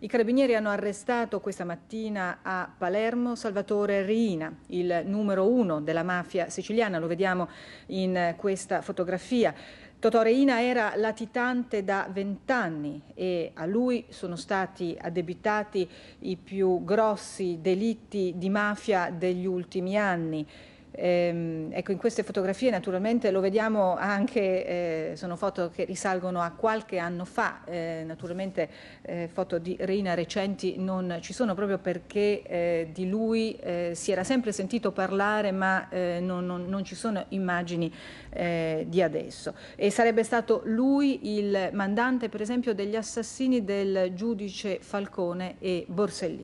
I carabinieri hanno arrestato questa mattina a Palermo Salvatore Riina, il numero uno della mafia siciliana, lo vediamo in questa fotografia. Totò Reina era latitante da vent'anni e a lui sono stati addebitati i più grossi delitti di mafia degli ultimi anni. Ehm, ecco, in queste fotografie naturalmente lo vediamo anche, eh, sono foto che risalgono a qualche anno fa, eh, naturalmente eh, foto di Reina recenti non ci sono proprio perché eh, di lui eh, si era sempre sentito parlare ma eh, non, non, non, ci sono immagini di adesso. E sarebbe stato lui il mandante per esempio degli assassini del giudice Falcone e Borsellino.